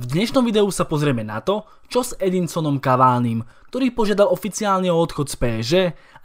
V dnešnom videu sa pozrieme na to, čo s Edinsonom kaváným, ktorý požiadal oficiálne o odchod z PSG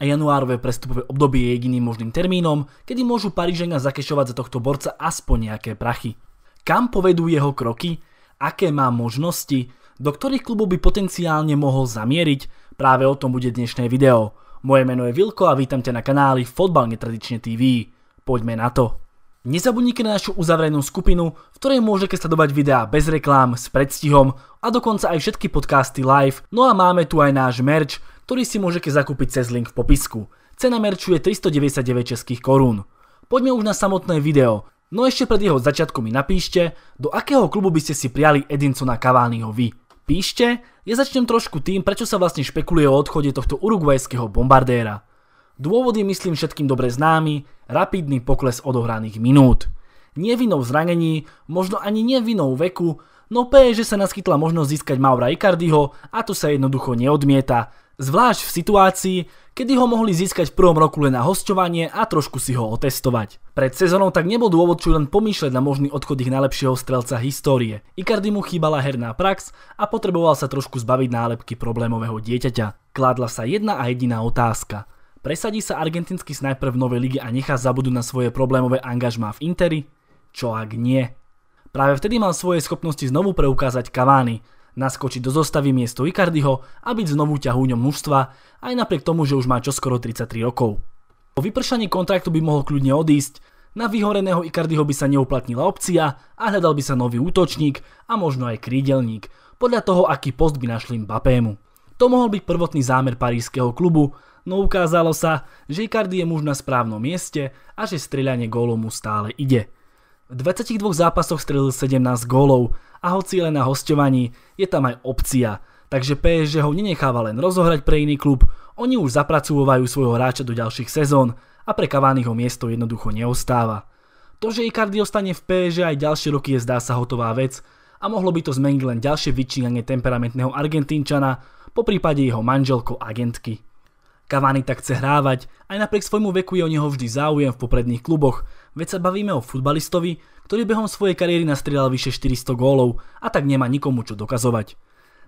a januárové prestupové obdobie je jediným možným termínom, kedy môžu Parížania zakešovať za tohto borca aspoň nejaké prachy. Kam povedú jeho kroky, aké má možnosti, do ktorých klubov by potenciálne mohol zamieriť, práve o tom bude dnešné video. Moje meno je Vilko a vítam ťa na kanáli Fotbal netradične TV. Poďme na to. Nezabudnite na našu uzavrenú skupinu, v ktorej môžete sledovať videá bez reklám, s predstihom a dokonca aj všetky podcasty live. No a máme tu aj náš merch, ktorý si môžete zakúpiť cez link v popisku. Cena merču je 399 českých korún. Poďme už na samotné video. No ešte pred jeho začiatkom mi napíšte, do akého klubu by ste si priali Edinsona Cavaniho vy. Píšte, ja začnem trošku tým, prečo sa vlastne špekuluje o odchode tohto uruguajského bombardéra je myslím všetkým dobre známy, rapidný pokles odohraných minút. Nevinou zranení, možno ani nevinou veku, no PSG sa naskytla možnosť získať Maura Icardiho a to sa jednoducho neodmieta, zvlášť v situácii, kedy ho mohli získať v prvom roku len na hostovanie a trošku si ho otestovať. Pred sezónou tak nebol dôvod čo len pomýšľať na možný odchod ich najlepšieho strelca histórie. Icardi mu chýbala herná prax a potreboval sa trošku zbaviť nálepky problémového dieťaťa. Kládla sa jedna a jediná otázka – Presadí sa argentinský snajper v novej lige a nechá zabudnúť na svoje problémové angažmá v Interi? Čo ak nie? Práve vtedy mal svoje schopnosti znovu preukázať Cavani, naskočiť do zostavy miesto Icardiho a byť znovu ťahúňom mužstva, aj napriek tomu, že už má čoskoro 33 rokov. Po vypršaní kontraktu by mohol kľudne odísť, na vyhoreného Icardiho by sa neuplatnila opcia a hľadal by sa nový útočník a možno aj krídelník, podľa toho, aký post by našli Mbappému. To mohol byť prvotný zámer parížského klubu, no ukázalo sa, že Icardi je muž na správnom mieste a že streľanie gólov mu stále ide. V 22 zápasoch strelil 17 gólov a hoci len na hostovaní, je tam aj opcia, takže PSG ho nenecháva len rozohrať pre iný klub, oni už zapracúvajú svojho hráča do ďalších sezón a pre Cavaniho miesto jednoducho neostáva. To, že Icardi ostane v PSG aj ďalšie roky je zdá sa hotová vec a mohlo by to zmeniť len ďalšie vyčínanie temperamentného Argentínčana, po prípade jeho manželko agentky. Cavani tak chce hrávať, aj napriek svojmu veku je o neho vždy záujem v popredných kluboch, veď sa bavíme o futbalistovi, ktorý behom svojej kariéry nastrieľal vyše 400 gólov a tak nemá nikomu čo dokazovať.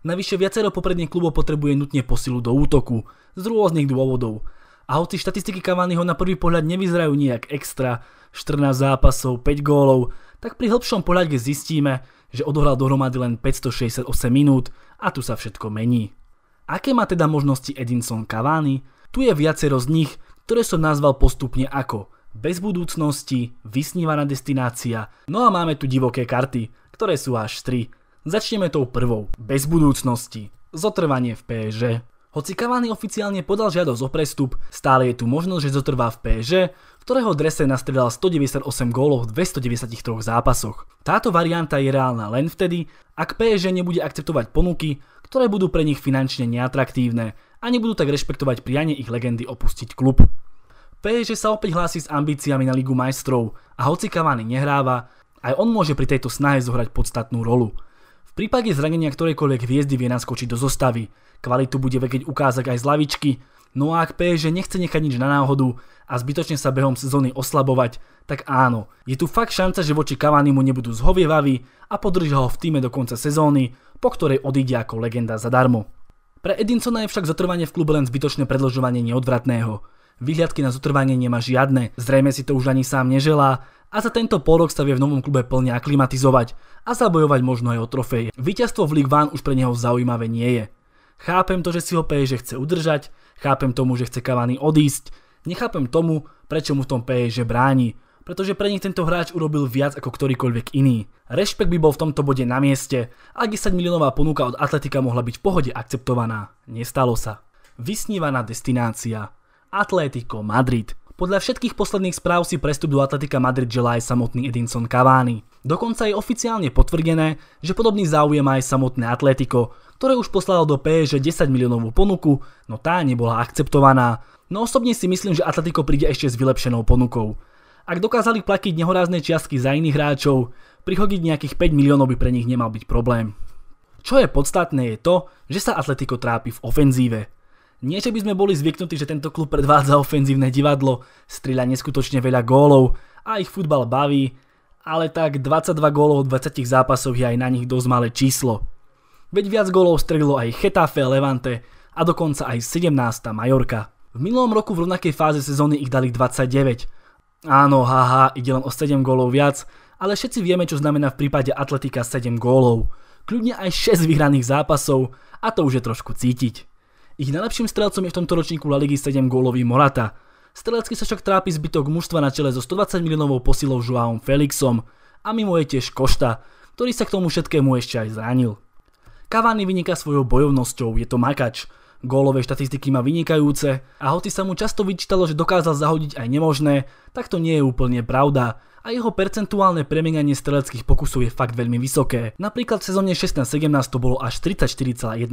Navyše viacero popredných klubov potrebuje nutne posilu do útoku, z rôznych dôvodov. A hoci štatistiky Cavaniho na prvý pohľad nevyzerajú nejak extra, 14 zápasov, 5 gólov, tak pri hĺbšom pohľade zistíme, že odohral dohromady len 568 minút a tu sa všetko mení. Aké má teda možnosti Edinson Cavani? Tu je viacero z nich, ktoré som nazval postupne ako bez budúcnosti, vysnívaná destinácia, no a máme tu divoké karty, ktoré sú až 3. Začneme tou prvou, bez budúcnosti, zotrvanie v PSG. Hoci Cavani oficiálne podal žiadosť o prestup, stále je tu možnosť, že zotrvá v PSG, v ktorého drese nastredal 198 gólov v 293 zápasoch. Táto varianta je reálna len vtedy, ak PSG nebude akceptovať ponuky, ktoré budú pre nich finančne neatraktívne a nebudú tak rešpektovať prianie ich legendy opustiť klub. PSG sa opäť hlási s ambíciami na Ligu majstrov a hoci Cavani nehráva, aj on môže pri tejto snahe zohrať podstatnú rolu – prípade zranenia ktorejkoľvek hviezdy vie naskočiť do zostavy. Kvalitu bude vedieť ukázať aj z lavičky, no a ak PSG nechce nechať nič na náhodu a zbytočne sa behom sezóny oslabovať, tak áno, je tu fakt šanca, že voči mu nebudú zhovievaví a podržia ho v týme do konca sezóny, po ktorej odíde ako legenda zadarmo. Pre Edinsona je však zotrvanie v klube len zbytočné predložovanie neodvratného. Vyhľadky na zotrvanie nemá žiadne, zrejme si to už ani sám neželá a za tento porok sa vie v novom klube plne aklimatizovať a zabojovať možno aj o trofej. Výťazstvo v League One už pre neho zaujímavé nie je. Chápem to, že si ho PSG chce udržať, chápem tomu, že chce Cavani odísť, nechápem tomu, prečo mu v tom PSG bráni, pretože pre nich tento hráč urobil viac ako ktorýkoľvek iný. Rešpekt by bol v tomto bode na mieste a 10 miliónová ponuka od Atletika mohla byť v pohode akceptovaná. Nestalo sa. Vysnívaná destinácia. Atletico Madrid. Podľa všetkých posledných správ si prestup do Atletika Madrid želá aj samotný Edinson Cavani. Dokonca je oficiálne potvrdené, že podobný záujem má aj samotné Atletico, ktoré už poslalo do PSG 10 miliónovú ponuku, no tá nebola akceptovaná. No osobne si myslím, že Atletico príde ešte s vylepšenou ponukou. Ak dokázali platiť nehorázne čiastky za iných hráčov, prihodiť nejakých 5 miliónov by pre nich nemal byť problém. Čo je podstatné je to, že sa Atletico trápi v ofenzíve. Nie, že by sme boli zvyknutí, že tento klub predvádza ofenzívne divadlo, strieľa neskutočne veľa gólov a ich futbal baví, ale tak 22 gólov od 20 zápasov je aj na nich dosť malé číslo. Veď viac gólov strelilo aj Chetafe, Levante a dokonca aj 17. Majorka. V minulom roku v rovnakej fáze sezóny ich dali 29. Áno, haha, ide len o 7 gólov viac, ale všetci vieme, čo znamená v prípade Atletika 7 gólov. Kľudne aj 6 vyhraných zápasov a to už je trošku cítiť. Ich najlepším strelcom je v tomto ročníku La Ligy 7 gólový Morata. Strelecky sa však trápi zbytok mužstva na čele so 120 miliónovou posilou Joaom Felixom a mimo je tiež Košta, ktorý sa k tomu všetkému ešte aj zranil. Cavani vyniká svojou bojovnosťou, je to makač. Gólové štatistiky má vynikajúce a hoci sa mu často vyčítalo, že dokázal zahodiť aj nemožné, tak to nie je úplne pravda a jeho percentuálne premienanie streleckých pokusov je fakt veľmi vysoké. Napríklad v sezóne 16-17 to bolo až 34,1%.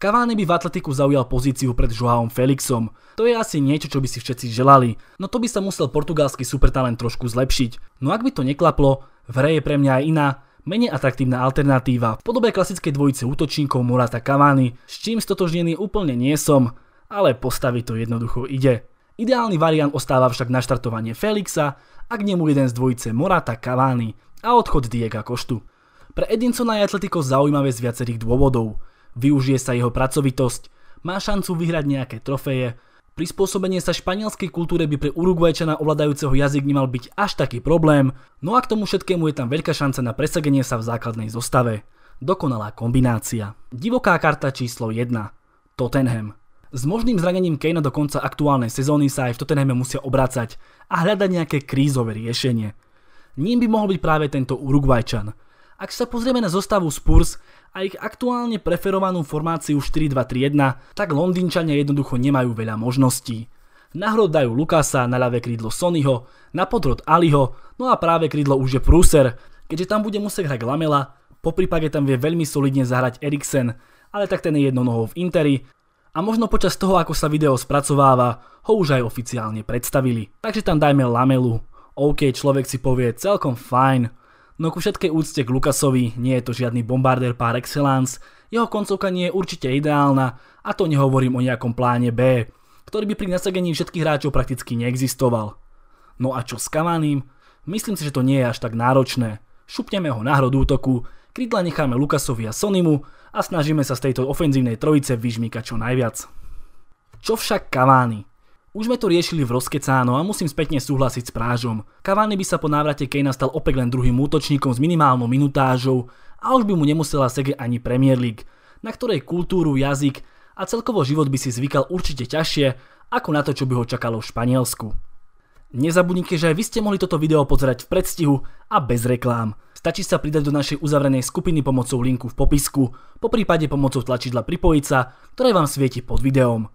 Cavani by v Atletiku zaujal pozíciu pred Joaom Felixom. To je asi niečo, čo by si všetci želali, no to by sa musel portugalský supertalent trošku zlepšiť. No ak by to neklaplo, v hre je pre mňa aj iná, menej atraktívna alternatíva v podobe klasickej dvojice útočníkov Morata Cavani, s čím stotožnený úplne nie som, ale postaviť to jednoducho ide. Ideálny variant ostáva však naštartovanie Felixa a nemu jeden z dvojice Morata Cavani a odchod Diega Koštu. Pre Edinsona je Atletico zaujímavé z viacerých dôvodov využije sa jeho pracovitosť, má šancu vyhrať nejaké trofeje. Prispôsobenie sa španielskej kultúre by pre Uruguajčana ovládajúceho jazyk nemal byť až taký problém, no a k tomu všetkému je tam veľká šanca na presadenie sa v základnej zostave. Dokonalá kombinácia. Divoká karta číslo 1. Tottenham. S možným zranením Kejna do konca aktuálnej sezóny sa aj v Tottenhame musia obracať a hľadať nejaké krízové riešenie. Ním by mohol byť práve tento Uruguajčan – ak sa pozrieme na zostavu Spurs a ich aktuálne preferovanú formáciu 4-2-3-1, tak Londýnčania jednoducho nemajú veľa možností. Na hrod dajú Lukasa, na ľavé krídlo Sonyho, na podrod Aliho, no a práve krídlo už je Pruser, keďže tam bude musieť hrať Lamela, po prípade tam vie veľmi solidne zahrať Eriksen, ale tak ten je jednonohou v Interi a možno počas toho, ako sa video spracováva, ho už aj oficiálne predstavili. Takže tam dajme Lamelu. OK, človek si povie celkom fajn, No ku všetkej úcte k Lukasovi nie je to žiadny bombardér par excellence, jeho koncovka nie je určite ideálna a to nehovorím o nejakom pláne B, ktorý by pri nasadení všetkých hráčov prakticky neexistoval. No a čo s Kavaným? Myslím si, že to nie je až tak náročné. Šupneme ho na hrod útoku, krydla necháme Lukasovi a Sonimu a snažíme sa z tejto ofenzívnej trojice vyžmýkať čo najviac. Čo však Cavani? Už sme to riešili v rozkecáno a musím spätne súhlasiť s Prážom. Cavani by sa po návrate Kejna stal opäť len druhým útočníkom s minimálnou minutážou a už by mu nemusela Sege ani Premier League, na ktorej kultúru, jazyk a celkovo život by si zvykal určite ťažšie ako na to, čo by ho čakalo v Španielsku. Nezabudnite, že aj vy ste mohli toto video pozerať v predstihu a bez reklám. Stačí sa pridať do našej uzavrenej skupiny pomocou linku v popisku, po prípade pomocou tlačidla pripojiť sa, ktoré vám svieti pod videom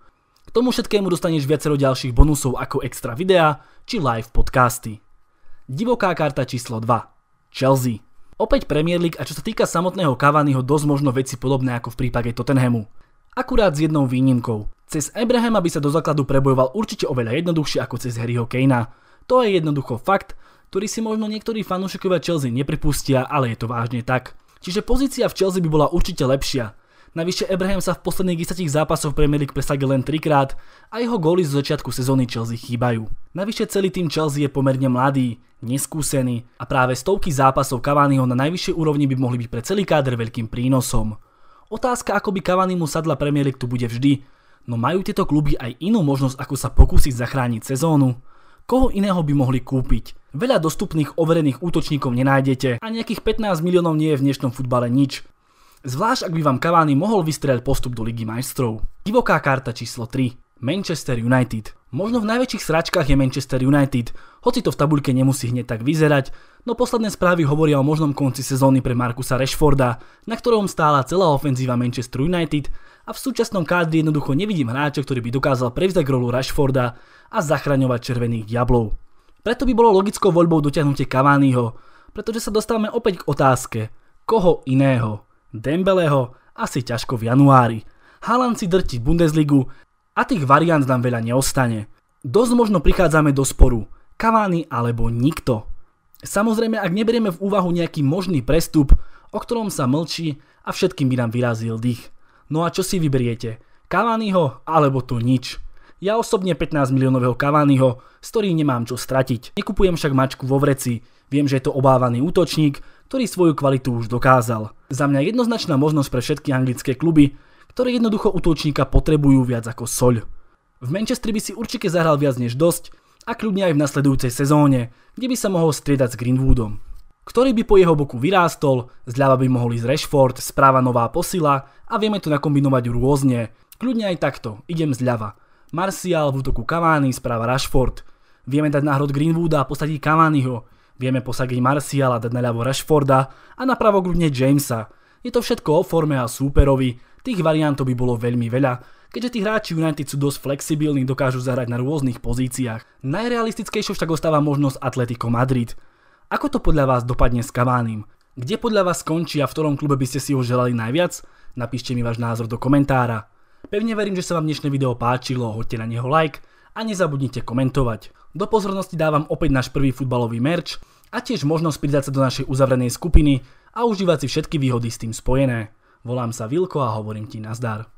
tomu všetkému dostaneš viacero ďalších bonusov ako extra videá či live podcasty. Divoká karta číslo 2. Chelsea. Opäť Premier League a čo sa týka samotného Cavaniho dosť možno veci podobné ako v prípade Tottenhamu. Akurát s jednou výnimkou. Cez Abrahama by sa do základu prebojoval určite oveľa jednoduchšie ako cez Harryho Kanea. To je jednoducho fakt, ktorý si možno niektorí fanúšikovia Chelsea nepripustia, ale je to vážne tak. Čiže pozícia v Chelsea by bola určite lepšia, Navyše Abraham sa v posledných 10 zápasoch Premier League presadil len 3 krát a jeho góly z začiatku sezóny Chelsea chýbajú. Navyše celý tým Chelsea je pomerne mladý, neskúsený a práve stovky zápasov Cavaniho na najvyššej úrovni by mohli byť pre celý káder veľkým prínosom. Otázka ako by Cavani mu sadla Premier League tu bude vždy, no majú tieto kluby aj inú možnosť ako sa pokúsiť zachrániť sezónu. Koho iného by mohli kúpiť? Veľa dostupných overených útočníkov nenájdete a nejakých 15 miliónov nie je v dnešnom futbale nič. Zvlášť ak by vám Cavani mohol vystrieľať postup do Ligy majstrov. Divoká karta číslo 3. Manchester United. Možno v najväčších sračkách je Manchester United, hoci to v tabuľke nemusí hneď tak vyzerať, no posledné správy hovoria o možnom konci sezóny pre Markusa Rashforda, na ktorom stála celá ofenzíva Manchester United a v súčasnom kádri jednoducho nevidím hráča, ktorý by dokázal prevzdať rolu Rashforda a zachraňovať červených diablov. Preto by bolo logickou voľbou dotiahnutie Cavaniho, pretože sa dostávame opäť k otázke, koho iného? Dembeleho asi ťažko v januári. Haaland si drtí Bundesligu a tých variant nám veľa neostane. Dosť možno prichádzame do sporu. Cavani alebo nikto. Samozrejme, ak neberieme v úvahu nejaký možný prestup, o ktorom sa mlčí a všetkým by nám vyrazil dých. No a čo si vyberiete? Cavaniho alebo to nič? Ja osobne 15 miliónového Cavaniho, s ktorým nemám čo stratiť. Nekupujem však mačku vo vreci. Viem, že je to obávaný útočník, ktorý svoju kvalitu už dokázal. Za mňa jednoznačná možnosť pre všetky anglické kluby, ktoré jednoducho útočníka potrebujú viac ako soľ. V Manchestri by si určite zahral viac než dosť a kľudne aj v nasledujúcej sezóne, kde by sa mohol striedať s Greenwoodom ktorý by po jeho boku vyrástol, zľava by mohol ísť Rashford, správa nová posila a vieme to nakombinovať rôzne. Kľudne aj takto, idem zľava. Martial v útoku Cavani, správa Rashford. Vieme dať náhrod Greenwooda a posadiť Cavaniho. Vieme posadiť Marciala, dať naľavo Rashforda a napravo grudne Jamesa. Je to všetko o forme a súperovi, tých variantov by bolo veľmi veľa, keďže tí hráči United sú dosť flexibilní, dokážu zahrať na rôznych pozíciách. Najrealistickejšou však ostáva možnosť Atletico Madrid. Ako to podľa vás dopadne s Kavánim? Kde podľa vás skončí a v ktorom klube by ste si ho želali najviac? Napíšte mi váš názor do komentára. Pevne verím, že sa vám dnešné video páčilo, hoďte na neho like, a nezabudnite komentovať. Do pozornosti dávam opäť náš prvý futbalový merč a tiež možnosť pridať sa do našej uzavrenej skupiny a užívať si všetky výhody s tým spojené. Volám sa Vilko a hovorím ti nazdar.